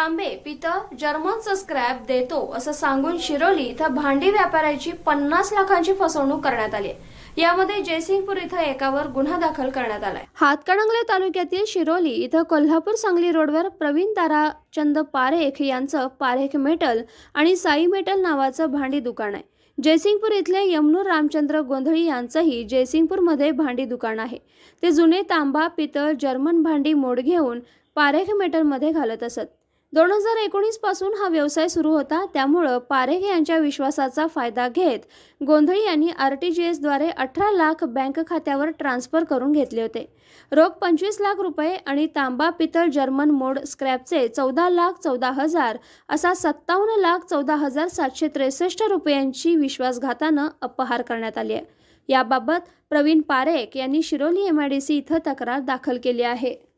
तांबे पितळ German scrap देतो असं सांगून शिरोली इथं भांडी व्यापाऱ्याची पन्नास लाखांची फसवणूक करण्यात आली यामध्ये जयसिंगपूर इथं एकावर गुन्हा दाखल करण्यात आलाय हातकणंगले तालुक्यातील शिरोली इथं कोल्हापूर सांगली रोडवर प्रवीण ताराचंद पारेख यांचं पारेख मेटल आणि साई मेटल नावाचं भांडी दुकान आहे जयसिंगपूर इथले यमनूर रामचंद्र गोंधळी यांचंही जयसिंगपूरमध्ये भांडी दुकान आहे ते जुने तांबा पितळ जर्मन भांडी मोड घेऊन पारेख मेटलमध्ये घालत असत दोन हजार एकोणीस पासून हा व्यवसाय सुरू होता त्यामुळं पारेख यांच्या विश्वासाचा फायदा घेत गोंधळी यांनी आर टी जी एसद्वारे अठरा लाख बँक खात्यावर ट्रान्स्फर करून घेतले होते रोख पंचवीस लाख रुपये आणि तांबा पितळ जर्मन मोड स्क्रॅपचे चौदा लाख चौदा हजार असा सत्तावन्न लाख चौदा हजार सातशे त्रेसष्ट रुपयांची विश्वासघातानं अपहार करण्यात आली आहे याबाबत प्रवीण पारेख यांनी शिरोली सी इथं तक्रार दाखल केली आहे